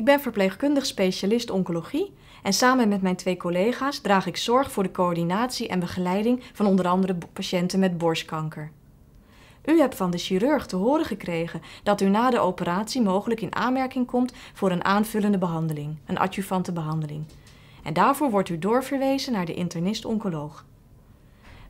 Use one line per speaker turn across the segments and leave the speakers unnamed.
Ik ben verpleegkundig specialist oncologie en samen met mijn twee collega's draag ik zorg voor de coördinatie en begeleiding van onder andere patiënten met borstkanker. U hebt van de chirurg te horen gekregen dat u na de operatie mogelijk in aanmerking komt voor een aanvullende behandeling, een adjuvante behandeling. En daarvoor wordt u doorverwezen naar de internist-oncoloog.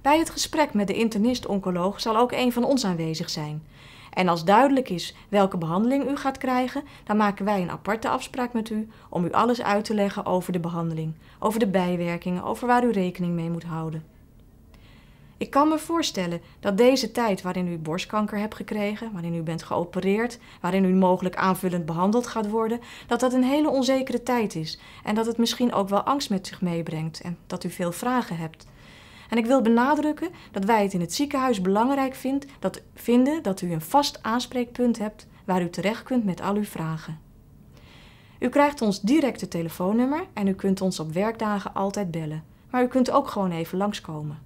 Bij het gesprek met de internist-oncoloog zal ook een van ons aanwezig zijn. En als duidelijk is welke behandeling u gaat krijgen, dan maken wij een aparte afspraak met u om u alles uit te leggen over de behandeling, over de bijwerkingen, over waar u rekening mee moet houden. Ik kan me voorstellen dat deze tijd waarin u borstkanker hebt gekregen, waarin u bent geopereerd, waarin u mogelijk aanvullend behandeld gaat worden, dat dat een hele onzekere tijd is en dat het misschien ook wel angst met zich meebrengt en dat u veel vragen hebt. En ik wil benadrukken dat wij het in het ziekenhuis belangrijk vindt, dat, vinden dat u een vast aanspreekpunt hebt waar u terecht kunt met al uw vragen. U krijgt ons directe telefoonnummer en u kunt ons op werkdagen altijd bellen. Maar u kunt ook gewoon even langskomen.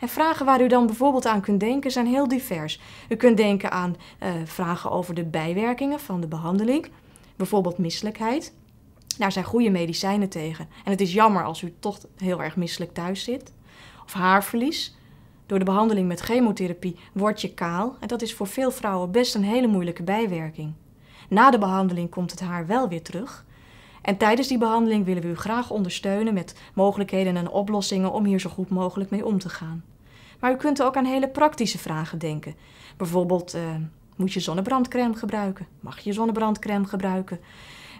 En vragen waar u dan bijvoorbeeld aan kunt denken zijn heel divers. U kunt denken aan eh, vragen over de bijwerkingen van de behandeling, bijvoorbeeld misselijkheid. Daar zijn goede medicijnen tegen. En het is jammer als u toch heel erg misselijk thuis zit of haarverlies. Door de behandeling met chemotherapie word je kaal en dat is voor veel vrouwen best een hele moeilijke bijwerking. Na de behandeling komt het haar wel weer terug. En tijdens die behandeling willen we u graag ondersteunen met mogelijkheden en oplossingen om hier zo goed mogelijk mee om te gaan. Maar u kunt ook aan hele praktische vragen denken. Bijvoorbeeld, eh, moet je zonnebrandcrème gebruiken? Mag je zonnebrandcrème gebruiken?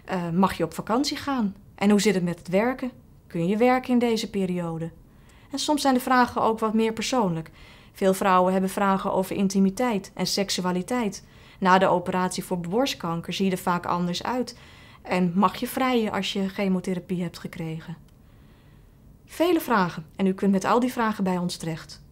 Eh, mag je op vakantie gaan? En hoe zit het met het werken? Kun je werken in deze periode? En soms zijn de vragen ook wat meer persoonlijk. Veel vrouwen hebben vragen over intimiteit en seksualiteit. Na de operatie voor borstkanker zie je er vaak anders uit en mag je vrijen als je chemotherapie hebt gekregen. Vele vragen en u kunt met al die vragen bij ons terecht.